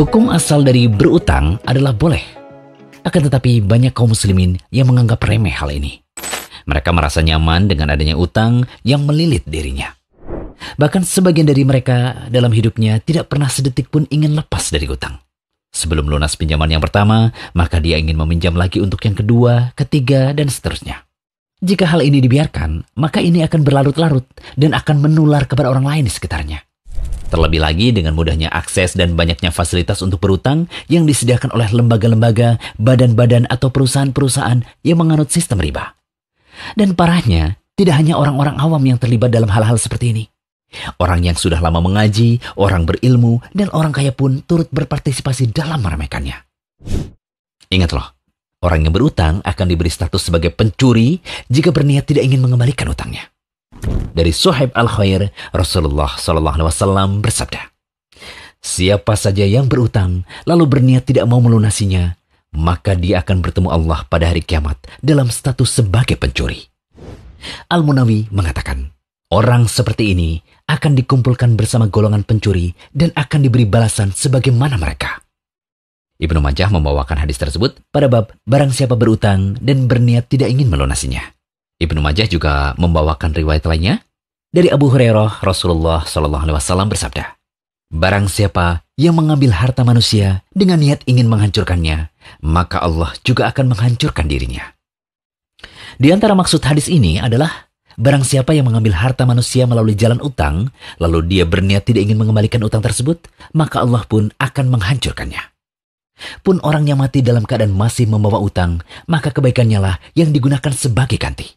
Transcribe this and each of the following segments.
Hukum asal dari berutang adalah boleh. Akan tetapi banyak kaum muslimin yang menganggap remeh hal ini. Mereka merasa nyaman dengan adanya utang yang melilit dirinya. Bahkan sebagian dari mereka dalam hidupnya tidak pernah sedetik pun ingin lepas dari utang. Sebelum lunas pinjaman yang pertama, maka dia ingin meminjam lagi untuk yang kedua, ketiga, dan seterusnya. Jika hal ini dibiarkan, maka ini akan berlarut-larut dan akan menular kepada orang lain di sekitarnya. Terlebih lagi dengan mudahnya akses dan banyaknya fasilitas untuk berutang yang disediakan oleh lembaga-lembaga, badan-badan atau perusahaan-perusahaan yang menganut sistem riba. Dan parahnya, tidak hanya orang-orang awam yang terlibat dalam hal-hal seperti ini. Orang yang sudah lama mengaji, orang berilmu, dan orang kaya pun turut berpartisipasi dalam meremehkannya. Ingat loh, orang yang berutang akan diberi status sebagai pencuri jika berniat tidak ingin mengembalikan utangnya. Dari Suhaib Al-Khair, Rasulullah Shallallahu Alaihi Wasallam bersabda, Siapa saja yang berutang lalu berniat tidak mau melunasinya, maka dia akan bertemu Allah pada hari kiamat dalam status sebagai pencuri. Al-Munawi mengatakan, orang seperti ini akan dikumpulkan bersama golongan pencuri dan akan diberi balasan sebagaimana mereka. Ibnu Majah membawakan hadis tersebut pada bab barang siapa berutang dan berniat tidak ingin melunasinya. Ibnu Majah juga membawakan riwayat lainnya dari Abu Hurairah Rasulullah Shallallahu Alaihi Wasallam bersabda, "Barang siapa yang mengambil harta manusia dengan niat ingin menghancurkannya, maka Allah juga akan menghancurkan dirinya." Di antara maksud hadis ini adalah barang siapa yang mengambil harta manusia melalui jalan utang, lalu dia berniat tidak ingin mengembalikan utang tersebut, maka Allah pun akan menghancurkannya. Pun orang yang mati dalam keadaan masih membawa utang, maka kebaikannya lah yang digunakan sebagai ganti.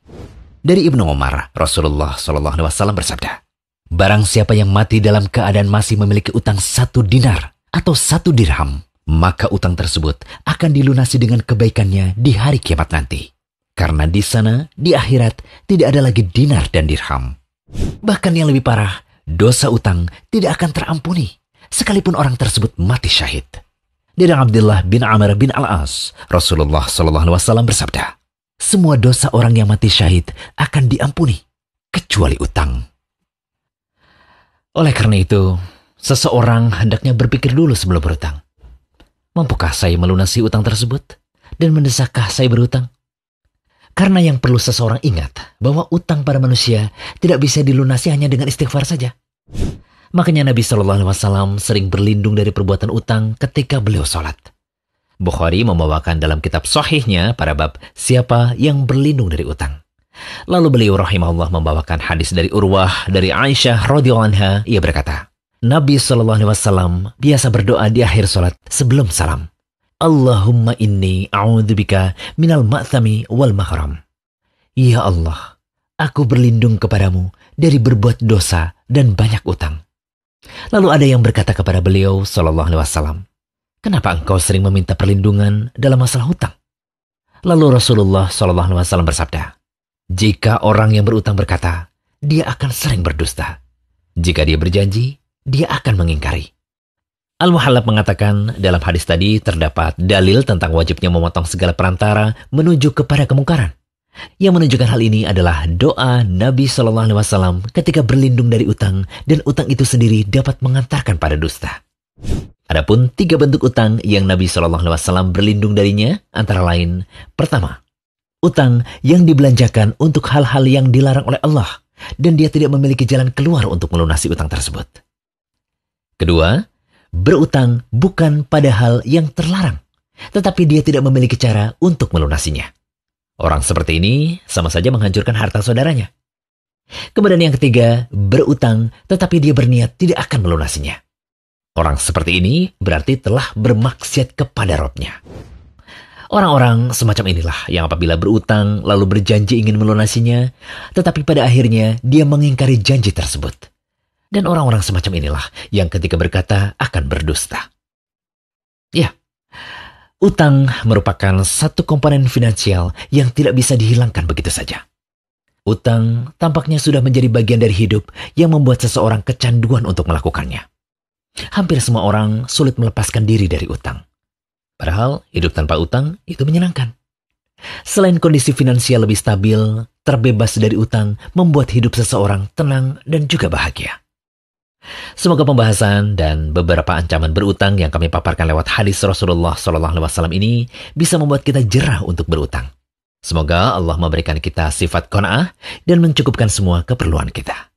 Dari Ibnu Umar, Rasulullah Shallallahu Alaihi Wasallam bersabda, Barang siapa yang mati dalam keadaan masih memiliki utang satu dinar atau satu dirham, maka utang tersebut akan dilunasi dengan kebaikannya di hari kiamat nanti. Karena di sana, di akhirat, tidak ada lagi dinar dan dirham. Bahkan yang lebih parah, dosa utang tidak akan terampuni, sekalipun orang tersebut mati syahid. Dari Abdullah bin Amr bin Al-As, Rasulullah SAW bersabda, semua dosa orang yang mati syahid akan diampuni, kecuali utang. Oleh karena itu, seseorang hendaknya berpikir dulu sebelum berutang. Mampukah saya melunasi utang tersebut? Dan mendesakkah saya berutang? Karena yang perlu seseorang ingat bahwa utang pada manusia tidak bisa dilunasi hanya dengan istighfar saja. Makanya Nabi Shallallahu Alaihi Wasallam sering berlindung dari perbuatan utang ketika beliau sholat. Bukhari membawakan dalam kitab sohihnya pada bab siapa yang berlindung dari utang. Lalu beliau rahimahullah membawakan hadis dari Urwah dari Aisyah radhiyallahu anha ia berkata, Nabi Shallallahu alaihi wasallam biasa berdoa di akhir salat sebelum salam. Allahumma inni a'udzubika minal ma'thami wal mahram. Ya Allah, aku berlindung kepadamu dari berbuat dosa dan banyak utang. Lalu ada yang berkata kepada beliau Shallallahu alaihi wasallam, Kenapa engkau sering meminta perlindungan dalam masalah hutang? Lalu Rasulullah SAW bersabda, jika orang yang berutang berkata, dia akan sering berdusta. Jika dia berjanji, dia akan mengingkari. Al-Muhallab mengatakan dalam hadis tadi terdapat dalil tentang wajibnya memotong segala perantara menuju kepada kemungkaran. Yang menunjukkan hal ini adalah doa Nabi Shallallahu Alaihi Wasallam ketika berlindung dari utang dan utang itu sendiri dapat mengantarkan pada dusta. Adapun tiga bentuk utang yang Nabi Shallallahu Alaihi Wasallam berlindung darinya antara lain pertama utang yang dibelanjakan untuk hal-hal yang dilarang oleh Allah dan dia tidak memiliki jalan keluar untuk melunasi utang tersebut. Kedua, berutang bukan pada hal yang terlarang, tetapi dia tidak memiliki cara untuk melunasinya. Orang seperti ini sama saja menghancurkan harta saudaranya. Kemudian yang ketiga, berutang tetapi dia berniat tidak akan melunasinya. Orang seperti ini berarti telah bermaksiat kepada Robnya. Orang-orang semacam inilah yang apabila berutang lalu berjanji ingin melunasinya, tetapi pada akhirnya dia mengingkari janji tersebut. Dan orang-orang semacam inilah yang ketika berkata akan berdusta. Ya, utang merupakan satu komponen finansial yang tidak bisa dihilangkan begitu saja. Utang tampaknya sudah menjadi bagian dari hidup yang membuat seseorang kecanduan untuk melakukannya. Hampir semua orang sulit melepaskan diri dari utang. Padahal hidup tanpa utang itu menyenangkan. Selain kondisi finansial lebih stabil, terbebas dari utang membuat hidup seseorang tenang dan juga bahagia. Semoga pembahasan dan beberapa ancaman berutang yang kami paparkan lewat hadis Rasulullah SAW ini bisa membuat kita jerah untuk berutang. Semoga Allah memberikan kita sifat kona'ah dan mencukupkan semua keperluan kita.